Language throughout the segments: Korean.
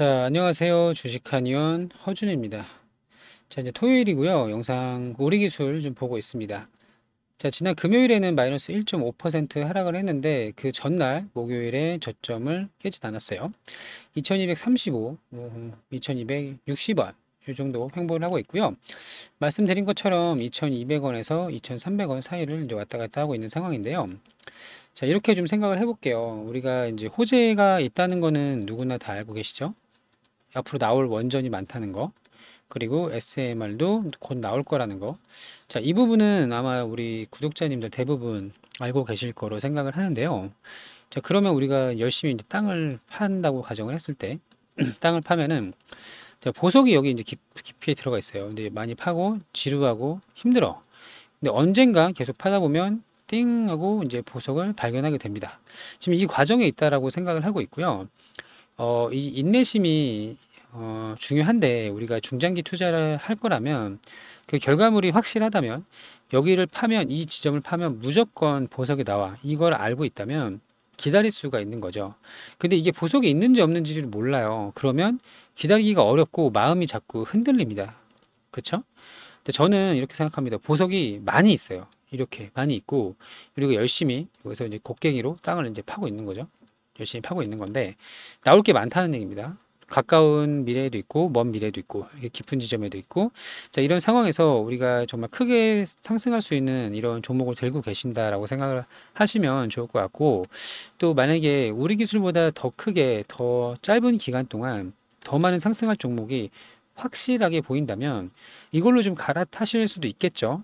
자, 안녕하세요. 주식한의원 허준입니다. 자, 이제 토요일이고요. 영상 우리 기술 좀 보고 있습니다. 자, 지난 금요일에는 마이너스 1.5% 하락을 했는데 그 전날 목요일에 저점을 깨지 않았어요. 2235, 2260원 이 정도 횡보를 하고 있고요. 말씀드린 것처럼 2200원에서 2300원 사이를 이제 왔다 갔다 하고 있는 상황인데요. 자, 이렇게 좀 생각을 해볼게요. 우리가 이제 호재가 있다는 거는 누구나 다 알고 계시죠? 앞으로 나올 원전이 많다는 거 그리고 SMR도 곧 나올 거라는 거. 자, 이 부분은 아마 우리 구독자님들 대부분 알고 계실 거로 생각을 하는데요. 자, 그러면 우리가 열심히 이제 땅을 판다고 가정을 했을 때, 땅을 파면은 자, 보석이 여기 이제 깊, 깊이 들어가 있어요. 근데 많이 파고 지루하고 힘들어. 근데 언젠가 계속 파다 보면 띵 하고 이제 보석을 발견하게 됩니다. 지금 이 과정에 있다라고 생각을 하고 있고요. 어, 이 인내심이 어, 중요한데 우리가 중장기 투자를 할 거라면 그 결과물이 확실하다면 여기를 파면 이 지점을 파면 무조건 보석이 나와 이걸 알고 있다면 기다릴 수가 있는 거죠. 근데 이게 보석이 있는지 없는지를 몰라요. 그러면 기다리기가 어렵고 마음이 자꾸 흔들립니다. 그렇죠? 근데 저는 이렇게 생각합니다. 보석이 많이 있어요. 이렇게 많이 있고 그리고 열심히 여기서 이제 곡괭이로 땅을 이제 파고 있는 거죠. 열심히 파고 있는 건데 나올 게 많다는 얘기입니다. 가까운 미래에도 있고 먼미래도 있고 깊은 지점에도 있고 자 이런 상황에서 우리가 정말 크게 상승할 수 있는 이런 종목을 들고 계신다라고 생각을 하시면 좋을 것 같고 또 만약에 우리 기술보다 더 크게 더 짧은 기간 동안 더 많은 상승할 종목이 확실하게 보인다면 이걸로 좀 갈아타실 수도 있겠죠.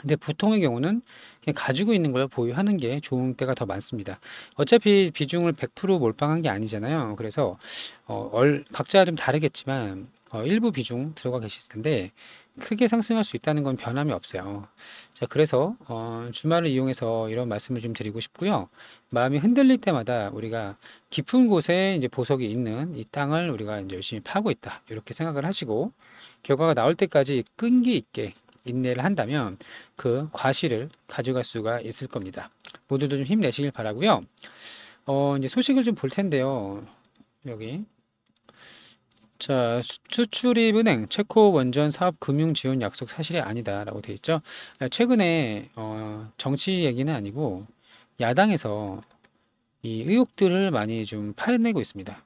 근데 보통의 경우는 그냥 가지고 있는 걸 보유하는 게 좋은 때가 더 많습니다. 어차피 비중을 100% 몰빵한 게 아니잖아요. 그래서 어, 얼, 각자 좀 다르겠지만 어, 일부 비중 들어가 계실 텐데 크게 상승할 수 있다는 건 변함이 없어요. 자, 그래서 어, 주말을 이용해서 이런 말씀을 좀 드리고 싶고요. 마음이 흔들릴 때마다 우리가 깊은 곳에 이제 보석이 있는 이 땅을 우리가 이제 열심히 파고 있다. 이렇게 생각을 하시고 결과가 나올 때까지 끈기 있게 인내를 한다면 그 과실을 가져갈 수가 있을 겁니다. 모두들 좀 힘내시길 바라고요. 어, 이제 소식을 좀 볼 텐데요. 여기 자, 수출입은행 체코 원전 사업 금융 지원 약속 사실이 아니다라고 돼 있죠. 아, 최근에 어, 정치 얘기는 아니고 야당에서 이 의혹들을 많이 좀 파헤내고 있습니다.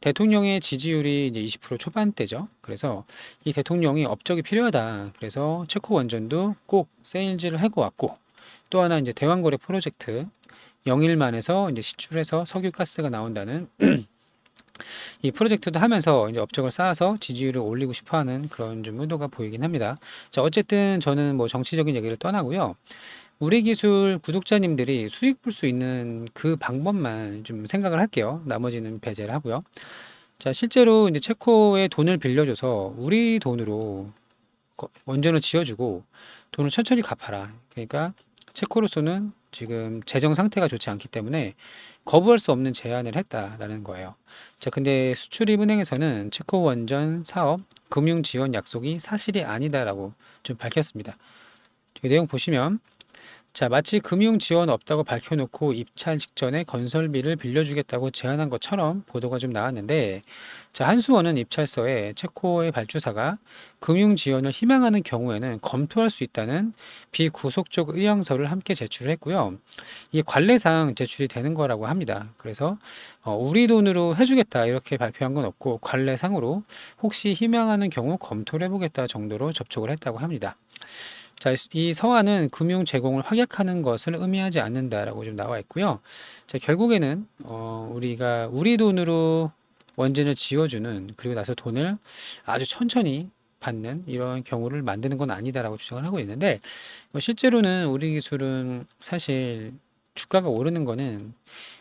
대통령의 지지율이 이제 20% 초반대죠. 그래서 이 대통령이 업적이 필요하다. 그래서 체코 원전도 꼭 세일즈를 하고 왔고 또 하나 이제 대왕거래 프로젝트 영일만에서 이제 시출해서 석유가스가 나온다는 이 프로젝트도 하면서 이제 업적을 쌓아서 지지율을 올리고 싶어하는 그런 좀 의도가 보이긴 합니다. 자 어쨌든 저는 뭐 정치적인 얘기를 떠나고요. 우리 기술 구독자님들이 수익 볼 수 있는 그 방법만 좀 생각을 할게요. 나머지는 배제를 하고요. 자, 실제로 이제 체코에 돈을 빌려줘서 우리 돈으로 원전을 지어주고 돈을 천천히 갚아라. 그러니까 체코로서는 지금 재정 상태가 좋지 않기 때문에 거부할 수 없는 제안을 했다라는 거예요. 자, 근데 수출입은행에서는 체코 원전 사업 금융 지원 약속이 사실이 아니다라고 좀 밝혔습니다. 내용 보시면 자, 마치 금융 지원 없다고 밝혀놓고 입찰 직전에 건설비를 빌려주겠다고 제안한 것처럼 보도가 좀 나왔는데, 자, 한수원은 입찰서에 체코의 발주사가 금융 지원을 희망하는 경우에는 검토할 수 있다는 비구속적 의향서를 함께 제출을 했고요. 이게 관례상 제출이 되는 거라고 합니다. 그래서 어, 우리 돈으로 해주겠다 이렇게 발표한 건 없고 관례상으로 혹시 희망하는 경우 검토를 해보겠다 정도로 접촉을 했다고 합니다. 자, 이 서한은 금융 제공을 확약하는 것을 의미하지 않는다라고 좀 나와 있고요. 자, 결국에는 어, 우리가 우리 돈으로 원전을 지어주는 그리고 나서 돈을 아주 천천히 받는 이런 경우를 만드는 건 아니다라고 주장을 하고 있는데 뭐 실제로는 우리 기술은 사실 주가가 오르는 거는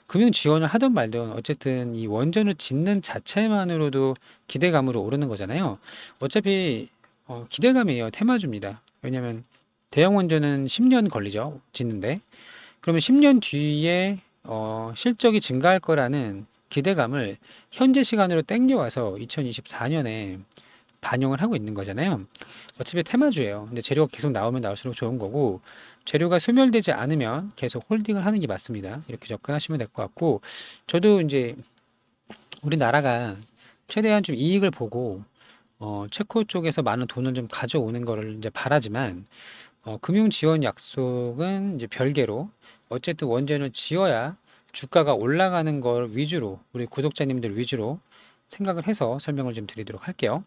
금융 지원을 하든 말든 어쨌든 이 원전을 짓는 자체만으로도 기대감으로 오르는 거잖아요. 어차피 어, 기대감이에요. 테마주입니다. 왜냐하면 대형 원전은 10년 걸리죠. 짓는데. 그러면 10년 뒤에 어, 실적이 증가할 거라는 기대감을 현재 시간으로 땡겨와서 2024년에 반영을 하고 있는 거잖아요. 어차피 테마주예요. 근데 재료가 계속 나오면 나올수록 좋은 거고 재료가 소멸되지 않으면 계속 홀딩을 하는 게 맞습니다. 이렇게 접근하시면 될 것 같고 저도 이제 우리나라가 최대한 좀 이익을 보고 어, 체코 쪽에서 많은 돈을 좀 가져오는 거를 이제 바라지만 어, 금융 지원 약속은 이제 별개로 어쨌든 원전을 지어야 주가가 올라가는 걸 위주로 우리 구독자님들 위주로 생각을 해서 설명을 좀 드리도록 할게요.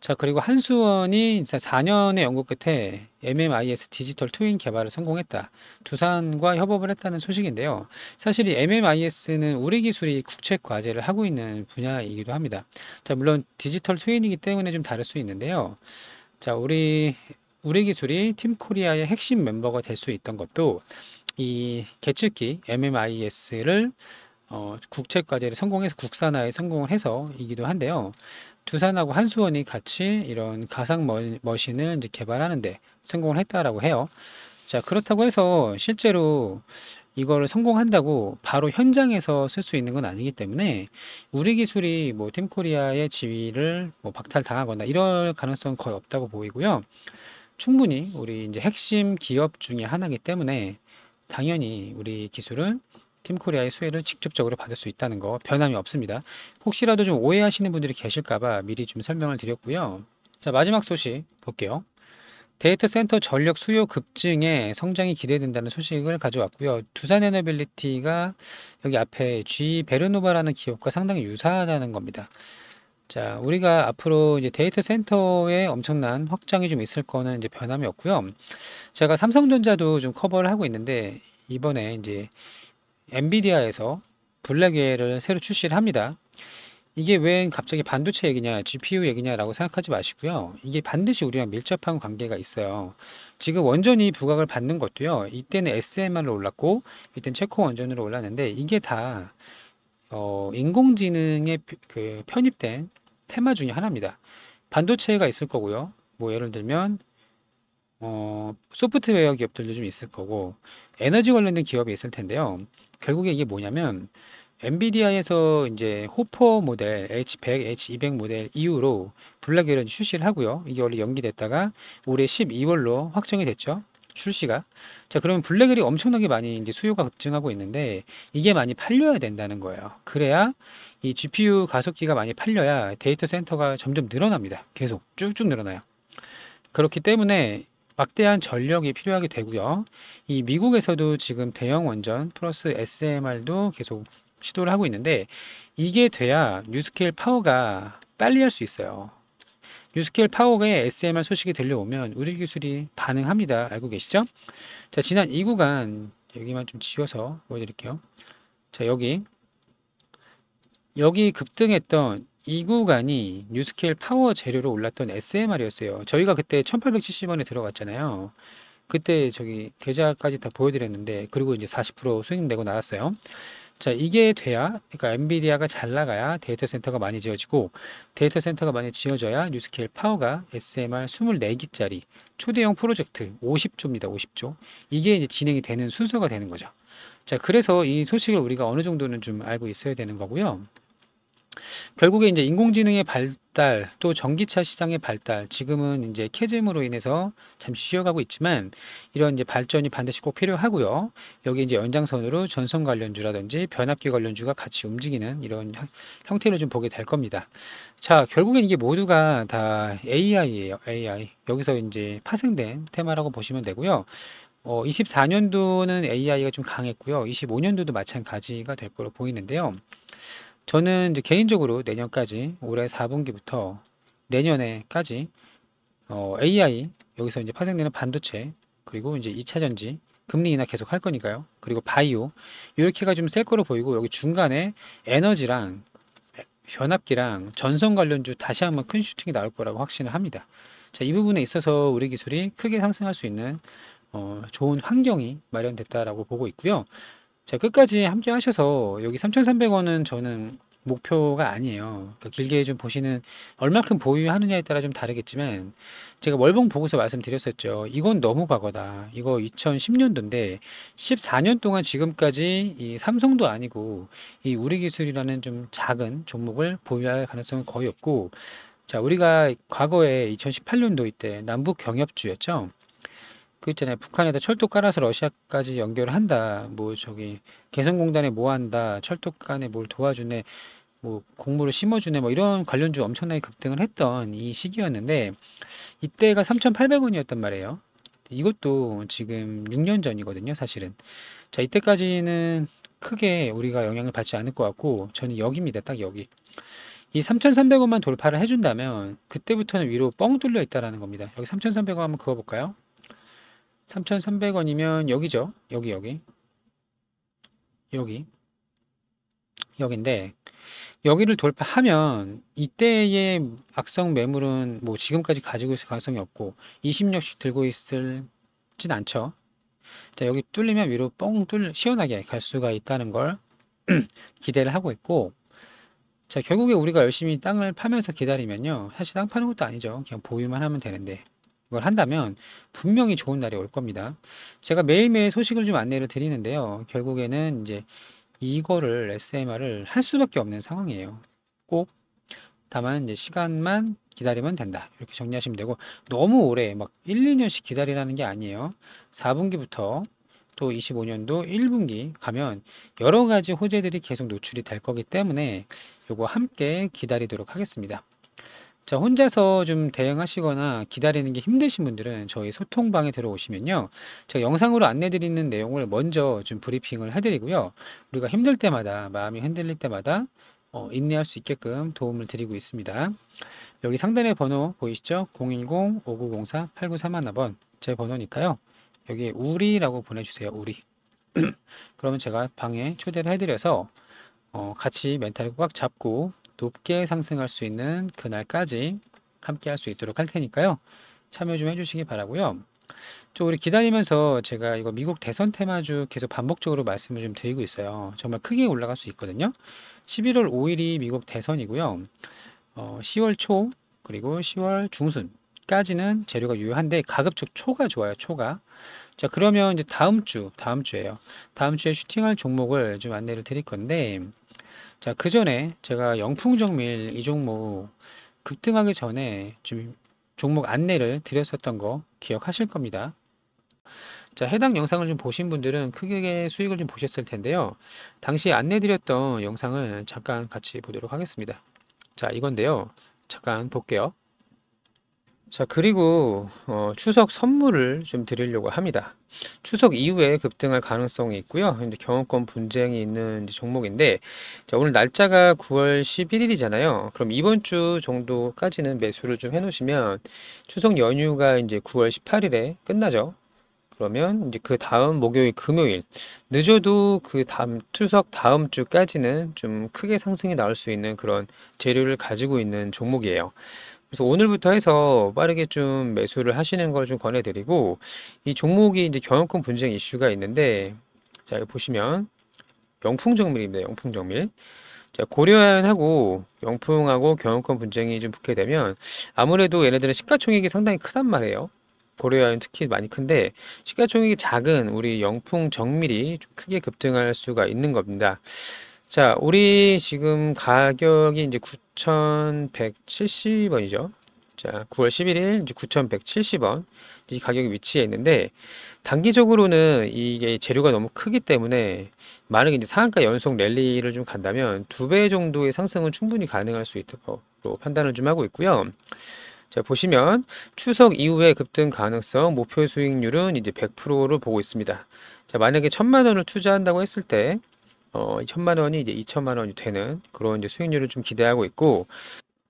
자 그리고 한수원이 4년의 연구 끝에 MMIS 디지털 트윈 개발을 성공했다. 두산과 협업을 했다는 소식인데요. 사실 이 MMIS는 우리 기술이 국책 과제를 하고 있는 분야이기도 합니다. 자 물론 디지털 트윈이기 때문에 좀 다를 수 있는데요. 자 우리 우리 기술이 팀 코리아의 핵심 멤버가 될 수 있던 것도 이 개측기 MMIS를 어, 국책 과제를 성공해서 국산화에 성공을 해서이기도 한데요. 두산하고 한수원이 같이 이런 가상 머신을 이제 개발하는데 성공을 했다라고 해요. 자 그렇다고 해서 실제로 이걸 성공한다고 바로 현장에서 쓸 수 있는 건 아니기 때문에 우리 기술이 뭐 팀코리아의 지위를 뭐 박탈당하거나 이럴 가능성은 거의 없다고 보이고요. 충분히 우리 이제 핵심 기업 중의 하나이기 때문에 당연히 우리 기술은 팀코리아의 수혜를 직접적으로 받을 수 있다는 거 변함이 없습니다. 혹시라도 좀 오해하시는 분들이 계실까봐 미리 좀 설명을 드렸고요. 자 마지막 소식 볼게요. 데이터 센터 전력 수요 급증에 성장이 기대된다는 소식을 가져왔고요. 두산 에너빌리티가 여기 앞에 G 베르노바라는 기업과 상당히 유사하다는 겁니다. 자, 우리가 앞으로 이제 데이터 센터에 엄청난 확장이 좀 있을 거는 이제 변함이 없고요. 제가 삼성전자도 좀 커버를 하고 있는데 이번에 이제 엔비디아에서 블랙웨어를 새로 출시를 합니다. 이게 왜 갑자기 반도체 얘기냐, GPU 얘기냐라고 생각하지 마시고요. 이게 반드시 우리랑 밀접한 관계가 있어요. 지금 원전이 부각을 받는 것도요. 이때는 SMR로 올랐고, 이때는 체코 원전으로 올랐는데 이게 다 어, 인공지능에 그 편입된 테마 중의 하나입니다. 반도체가 있을 거고요. 뭐 예를 들면 어, 소프트웨어 기업들도 좀 있을 거고 에너지 관련된 기업이 있을 텐데요. 결국에 이게 뭐냐면 엔비디아에서 이제 호퍼 모델 H100, H200 모델 이후로 블랙웰은 출시를 하고요. 이게 원래 연기됐다가 올해 12월로 확정이 됐죠. 출시가. 자, 그러면 블랙을이 엄청나게 많이 이제 수요가 급증하고 있는데 이게 많이 팔려야 된다는 거예요. 그래야 이 GPU 가속기가 많이 팔려야 데이터 센터가 점점 늘어납니다. 계속 쭉쭉 늘어나요. 그렇기 때문에 막대한 전력이 필요하게 되고요. 이 미국에서도 지금 대형 원전 플러스 SMR도 계속 시도를 하고 있는데 이게 돼야 뉴스케일 파워가 빨리 할 수 있어요. 뉴스케일 파워의 SMR 소식이 들려오면 의료 기술이 반응합니다. 알고 계시죠? 자, 지난 2구간 여기만 좀 지워서 보여드릴게요. 자, 여기 여기 급등했던 2구간이 뉴스케 파워 재료로 올랐던 SMR이었어요. 저희가 그때 1870원에 들어갔잖아요. 그때 저기 계좌까지 다 보여드렸는데 그리고 이제 40% 수익 내고 나왔어요. 자, 이게 돼야, 그러니까 엔비디아가 잘 나가야 데이터 센터가 많이 지어지고 데이터 센터가 많이 지어져야 뉴스케일 파워가 SMR 24기짜리 초대형 프로젝트 50조입니다. 50조. 이게 이제 진행이 되는 순서가 되는 거죠. 자, 그래서 이 소식을 우리가 어느 정도는 좀 알고 있어야 되는 거고요. 결국에 이제 인공지능의 발달 또 전기차 시장의 발달 지금은 이제 캐즘으로 인해서 잠시 쉬어가고 있지만 이런 이제 발전이 반드시 꼭 필요하고요. 여기 이제 연장선으로 전선 관련주라든지 변압기 관련주가 같이 움직이는 이런 형태를 좀 보게 될 겁니다. 자, 결국엔 이게 모두가 다 AI예요. AI. 여기서 이제 파생된 테마라고 보시면 되고요. 어, 24년도는 AI가 좀 강했고요. 25년도도 마찬가지가 될 거로 보이는데요. 저는 이제 개인적으로 내년까지 올해 4분기부터 내년에까지 어, AI 여기서 이제 파생되는 반도체 그리고 이제 2차 전지 금리 인하 계속 할 거니까요. 그리고 바이오 이렇게가 좀 셀 거로 보이고 여기 중간에 에너지랑 변압기랑 전선 관련주 다시 한번 큰 슈팅이 나올 거라고 확신을 합니다. 자, 이 부분에 있어서 우리 기술이 크게 상승할 수 있는 어, 좋은 환경이 마련됐다라고 보고 있고요. 자, 끝까지 함께 하셔서 여기 3,300원은 저는 목표가 아니에요. 그러니까 길게 좀 보시는 얼마큼 보유하느냐에 따라 좀 다르겠지만 제가 월봉 보고서 말씀드렸었죠. 이건 너무 과거다. 이거 2010년도인데 14년 동안 지금까지 이 삼성도 아니고 이 우리 기술이라는 좀 작은 종목을 보유할 가능성은 거의 없고 자, 우리가 과거에 2018년도 이때 남북 경협주였죠. 그 있잖아요. 북한에다 철도 깔아서 러시아까지 연결을 한다. 뭐 저기 개성공단에 뭐 한다. 철도 간에 뭘 도와주네. 뭐 공물을 심어주네. 뭐 이런 관련주 엄청나게 급등을 했던 이 시기였는데 이때가 3,800원이었단 말이에요. 이것도 지금 6년 전이거든요. 사실은. 자 이때까지는 크게 우리가 영향을 받지 않을 것 같고 저는 여기입니다. 딱 여기. 이 3,300원만 돌파를 해준다면 그때부터는 위로 뻥 뚫려 있다는 겁니다. 여기 3,300원 한번 그어볼까요? 3,300원이면 여기죠. 여기 여기. 여기. 여기인데 여기를 돌파하면 이때의 악성 매물은 뭐 지금까지 가지고 있을 가능성이 없고 20력씩 들고 있을진 않죠. 자, 여기 뚫리면 위로 뻥 뚫, 시원하게 갈 수가 있다는 걸 기대를 하고 있고, 자, 결국에 우리가 열심히 땅을 파면서 기다리면요. 사실 땅 파는 것도 아니죠. 그냥 보유만 하면 되는데. 그걸 한다면 분명히 좋은 날이 올 겁니다. 제가 매일매일 소식을 좀 안내를 드리는데요. 결국에는 이제 이거를 SMR을 할 수밖에 없는 상황이에요. 꼭 다만 이제 시간만 기다리면 된다. 이렇게 정리하시면 되고 너무 오래 막 1, 2년씩 기다리라는 게 아니에요. 4분기부터 또 25년도 1분기 가면 여러 가지 호재들이 계속 노출이 될 거기 때문에 이거 함께 기다리도록 하겠습니다. 자, 혼자서 좀 대응하시거나 기다리는 게 힘드신 분들은 저희 소통방에 들어오시면요. 제가 영상으로 안내드리는 내용을 먼저 좀 브리핑을 해드리고요. 우리가 힘들 때마다, 마음이 흔들릴 때마다 어, 인내할 수 있게끔 도움을 드리고 있습니다. 여기 상단에 번호 보이시죠? 010-5904-8931번 제 번호니까요. 여기 에 우리라고 보내주세요. 우리. 그러면 제가 방에 초대를 해드려서 어, 같이 멘탈을 꽉 잡고 높게 상승할 수 있는 그날까지 함께 할 수 있도록 할 테니까요. 참여 좀 해주시기 바라고요. 좀 우리 기다리면서 제가 이거 미국 대선 테마주 계속 반복적으로 말씀을 좀 드리고 있어요. 정말 크게 올라갈 수 있거든요. 11월 5일이 미국 대선이고요. 어, 10월 초 그리고 10월 중순까지는 재료가 유효한데 가급적 초가 좋아요. 초가. 자 그러면 이제 다음 주 다음 주에요. 다음 주에 슈팅할 종목을 좀 안내를 드릴 건데 자, 그 전에 제가 영풍정밀 이 종목 급등하기 전에 좀 종목 안내를 드렸었던 거 기억하실 겁니다. 자, 해당 영상을 좀 보신 분들은 크게 수익을 좀 보셨을 텐데요. 당시 안내드렸던 영상을 잠깐 같이 보도록 하겠습니다. 자, 이건데요. 잠깐 볼게요. 자, 그리고 어, 추석 선물을 좀 드리려고 합니다. 추석 이후에 급등할 가능성이 있고요. 이제 경험권 분쟁이 있는 종목인데 자, 오늘 날짜가 9월 11일이잖아요. 그럼 이번 주 정도까지는 매수를 좀 해 놓으시면 추석 연휴가 이제 9월 18일에 끝나죠. 그러면 이제 그 다음 목요일 금요일 늦어도 그 다음 추석 다음 주까지는 좀 크게 상승이 나올 수 있는 그런 재료를 가지고 있는 종목이에요. 그래서 오늘부터 해서 빠르게 좀 매수를 하시는 걸 좀 권해드리고 이 종목이 이제 경영권 분쟁 이슈가 있는데 자 여기 보시면 영풍 정밀입니다. 영풍 정밀. 자, 고려안하고 영풍하고 경영권 분쟁이 좀 붙게 되면 아무래도 얘네들은 시가총액이 상당히 크단 말이에요. 고려안 특히 많이 큰데 시가총액이 작은 우리 영풍 정밀이 좀 크게 급등할 수가 있는 겁니다. 자, 우리 지금 가격이 이제 9,170원이죠. 자, 9월 11일 이제 9,170원 이 가격이 위치해 있는데 단기적으로는 이게 재료가 너무 크기 때문에 만약에 이제 상한가 연속 랠리를 좀 간다면 두 배 정도의 상승은 충분히 가능할 수 있다고 판단을 좀 하고 있고요. 자, 보시면 추석 이후에 급등 가능성 목표 수익률은 이제 100%를 보고 있습니다. 자, 만약에 천만 원을 투자한다고 했을 때 어, 천만 원이 이제 이천만 원이 되는 그런 이제 수익률을 좀 기대하고 있고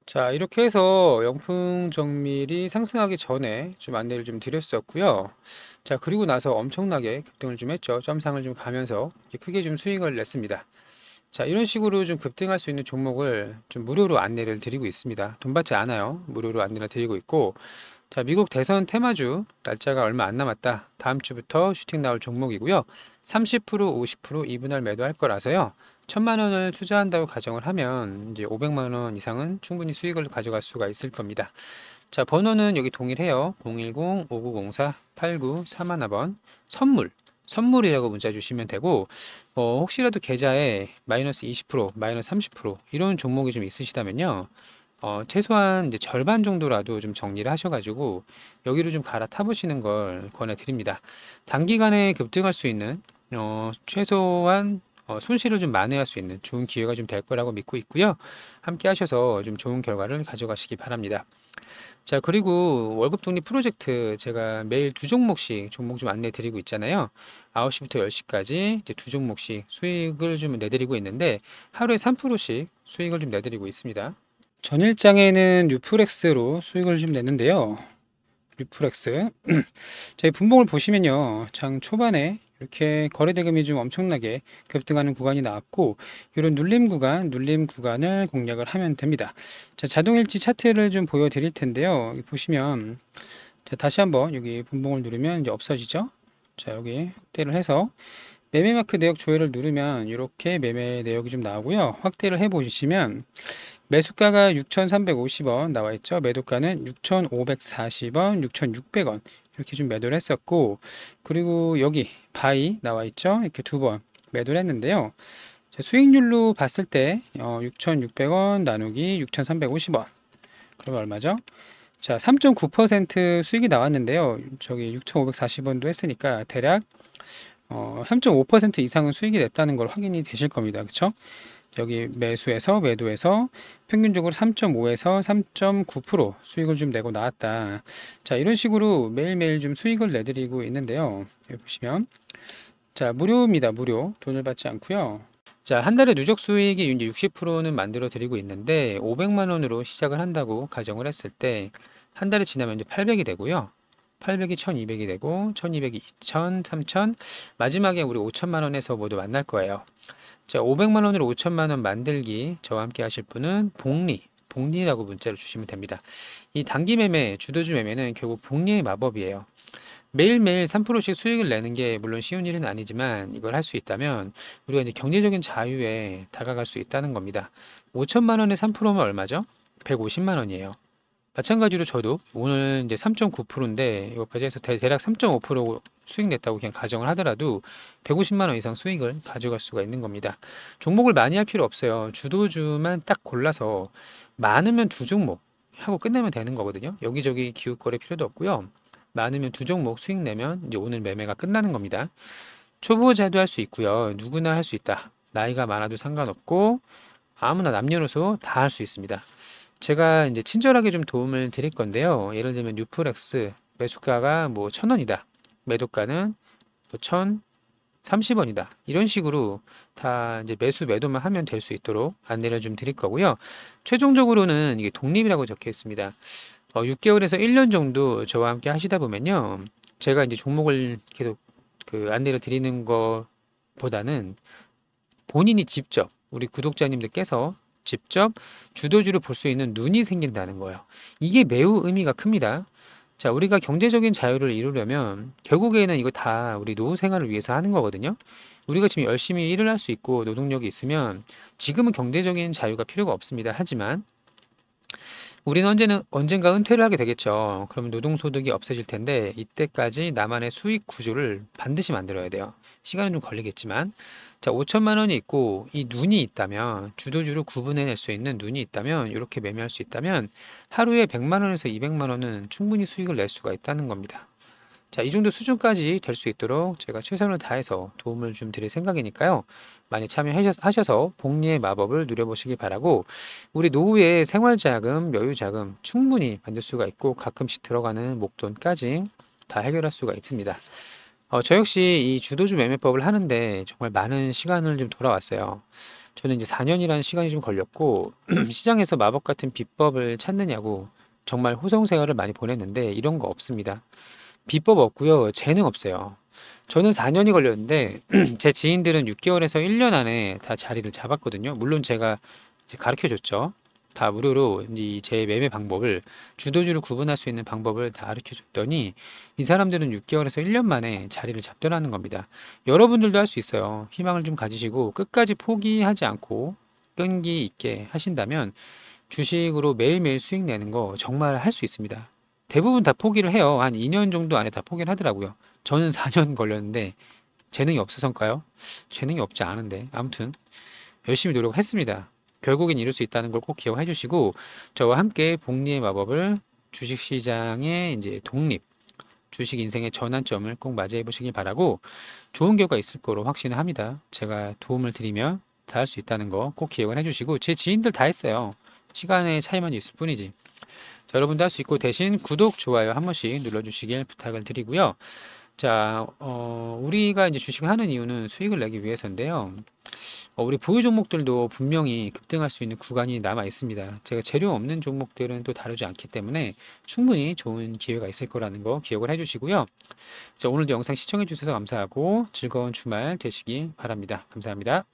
자 이렇게 해서 영풍 정밀이 상승하기 전에 좀 안내를 좀 드렸었고요 자 그리고 나서 엄청나게 급등을 좀 했죠 점상을 좀 가면서 크게 좀 수익을 냈습니다 자 이런 식으로 좀 급등할 수 있는 종목을 좀 무료로 안내를 드리고 있습니다 돈 받지 않아요 무료로 안내를 드리고 있고 자 미국 대선 테마주 날짜가 얼마 안 남았다 다음 주부터 슈팅 나올 종목이고요 30% 50% 이분할 매도할 거라서요. 천만 원을 투자한다고 가정을 하면 이제 500만 원 이상은 충분히 수익을 가져갈 수가 있을 겁니다. 자 번호는 여기 동일해요. 010-5904-8931번 선물 선물이라고 문자 주시면 되고 뭐 혹시라도 계좌에 마이너스 20% 마이너스 30% 이런 종목이 좀 있으시다면요. 어, 최소한 이제 절반 정도라도 좀 정리를 하셔가지고 여기로좀 갈아타 보시는 걸 권해드립니다. 단기간에 급등할 수 있는 어, 최소한 어, 손실을 좀 만회할 수 있는 좋은 기회가 좀 될 거라고 믿고 있고요. 함께 하셔서 좀 좋은 결과를 가져가시기 바랍니다. 자 그리고 월급 독립 프로젝트 제가 매일 두 종목씩 종목 좀 안내 드리고 있잖아요 9시부터1 0시까지 이제 두 종목씩 수익을 좀 내드리고 있는데 하루에 3씩 수익을 좀 내드리고 있습니다 전일장에는 뉴프렉스로 수익을 좀 냈는데요. 뉴프렉스. 저희 분봉을 보시면요. 장 초반에 이렇게 거래대금이 좀 엄청나게 급등하는 구간이 나왔고 이런 눌림 구간, 눌림 구간을 공략을 하면 됩니다. 자, 자동일지 차트를 좀 보여드릴 텐데요. 보시면 자, 다시 한번 여기 분봉을 누르면 이제 없어지죠. 자, 여기 확대를 해서 매매마크 내역 조회를 누르면 이렇게 매매 내역이 좀 나오고요. 확대를 해보시면 매수가가 6,350원 나와있죠. 매도가는 6,540원, 6,600원 이렇게 좀 매도를 했었고 그리고 여기 바이 나와있죠. 이렇게 두 번 매도를 했는데요. 수익률로 봤을 때 6,600원 어, 나누기 6,350원 그러면 얼마죠? 자, 3.9% 수익이 나왔는데요. 저기 6,540원도 했으니까 대략 어, 3.5% 이상은 수익이 됐다는걸 확인이 되실 겁니다. 그렇죠? 여기 매수에서 매도에서 평균적으로 3.5에서 3.9% 수익을 좀 내고 나왔다. 자, 이런 식으로 매일매일 좀 수익을 내드리고 있는데요. 여기 보시면 자, 무료입니다. 무료. 돈을 받지 않고요. 자, 한 달에 누적 수익이 이제 60%는 만들어 드리고 있는데 500만 원으로 시작을 한다고 가정을 했을 때 한 달이 지나면 이제 800이 되고요. 800이 1200이 되고 1200이 2000, 3000 마지막에 우리 5천만 원에서 모두 만날 거예요. 자, 500만 원으로 5천만 원 만들기 저와 함께 하실 분은 복리 복리라고 문자를 주시면 됩니다. 이 단기 매매, 주도주 매매는 결국 복리의 마법이에요. 매일매일 3%씩 수익을 내는 게 물론 쉬운 일은 아니지만 이걸 할 수 있다면 우리가 이제 경제적인 자유에 다가갈 수 있다는 겁니다. 5천만 원에 3%면 얼마죠? 150만 원이에요. 마찬가지로 저도 오늘 이제 3.9%인데 이것까지 해서 대, 략3.5% 수익 냈다고 그냥 가정을 하더라도 150만 원 이상 수익을 가져갈 수가 있는 겁니다. 종목을 많이 할 필요 없어요. 주도주만 딱 골라서 많으면 두 종목 하고 끝내면 되는 거거든요. 여기저기 기웃 거릴 필요도 없고요. 많으면 두 종목 수익 내면 이제 오늘 매매가 끝나는 겁니다. 초보자도 할 수 있고요. 누구나 할 수 있다. 나이가 많아도 상관없고 아무나 남녀노소 다 할 수 있습니다. 제가 이제 친절하게 좀 도움을 드릴 건데요. 예를 들면 뉴프렉스 매수가가 뭐0원이다 매도가는 1 0 3 0 원이다 이런 식으로 다 이제 매수 매도만 하면 될 수 있도록 안내를 좀 드릴 거고요. 최종적으로는 이게 독립이라고 적혀 있습니다. 어, 6개월에서 1년 정도 저와 함께 하시다 보면요. 제가 이제 종목을 계속 그 안내를 드리는 것보다는 본인이 직접 우리 구독자님들께서 직접 주도주를 볼수 있는 눈이 생긴다는 거예요. 이게 매우 의미가 큽니다. 자, 우리가 경제적인 자유를 이루려면 결국에는 이거 다 우리 노후 생활을 위해서 하는 거거든요. 우리가 지금 열심히 일을 할 수 있고 노동력이 있으면 지금은 경제적인 자유가 필요가 없습니다. 하지만 우리는 언제는 언젠가 은퇴를 하게 되겠죠. 그러면 노동소득이 없어질 텐데 이때까지 나만의 수익 구조를 반드시 만들어야 돼요. 시간은 좀 걸리겠지만 자, 5천만 원이 있고 이 눈이 있다면 주도주로 구분해낼 수 있는 눈이 있다면 이렇게 매매할 수 있다면 하루에 100만 원에서 200만 원은 충분히 수익을 낼 수가 있다는 겁니다. 자, 이 정도 수준까지 될 수 있도록 제가 최선을 다해서 도움을 좀 드릴 생각이니까요. 많이 참여하셔서 복리의 마법을 누려보시기 바라고 우리 노후에 생활자금, 여유자금 충분히 만들 수가 있고 가끔씩 들어가는 목돈까지 다 해결할 수가 있습니다. 어, 저 역시 이 주도주 매매법을 하는데 정말 많은 시간을 좀 돌아왔어요. 저는 이제 4년이라는 시간이 좀 걸렸고 시장에서 마법 같은 비법을 찾느냐고 정말 호성생활을 많이 보냈는데 이런 거 없습니다. 비법 없고요. 재능 없어요. 저는 4년이 걸렸는데 제 지인들은 6개월에서 1년 안에 다 자리를 잡았거든요. 물론 제가 가르쳐 줬죠. 다 무료로 이제 매매 방법을 주도주를 구분할 수 있는 방법을 다 가르쳐 줬더니 이 사람들은 6개월에서 1년 만에 자리를 잡더라는 겁니다. 여러분들도 할 수 있어요. 희망을 좀 가지시고 끝까지 포기하지 않고 끈기 있게 하신다면 주식으로 매일매일 수익 내는 거 정말 할 수 있습니다. 대부분 다 포기를 해요. 한 2년 정도 안에 다 포기를 하더라고요. 저는 4년 걸렸는데 재능이 없어서인가요? 재능이 없지 않은데 아무튼 열심히 노력했습니다. 결국엔 이룰 수 있다는 걸 꼭 기억해 주시고 저와 함께 복리의 마법을 주식시장의 이제 독립 주식 인생의 전환점을 꼭 맞이해 보시길 바라고 좋은 결과 있을 거로 확신을 합니다. 제가 도움을 드리면 다 할 수 있다는 거 꼭 기억을 해주시고 제 지인들 다 했어요. 시간의 차이만 있을 뿐이지. 자, 여러분도 할 수 있고 대신 구독, 좋아요 한 번씩 눌러주시길 부탁을 드리고요. 자, 어, 우리가 이제 주식을 하는 이유는 수익을 내기 위해서인데요. 어, 우리 보유 종목들도 분명히 급등할 수 있는 구간이 남아 있습니다. 제가 재료 없는 종목들은 또 다루지 않기 때문에 충분히 좋은 기회가 있을 거라는 거 기억을 해주시고요. 자, 오늘도 영상 시청해주셔서 감사하고 즐거운 주말 되시기 바랍니다. 감사합니다.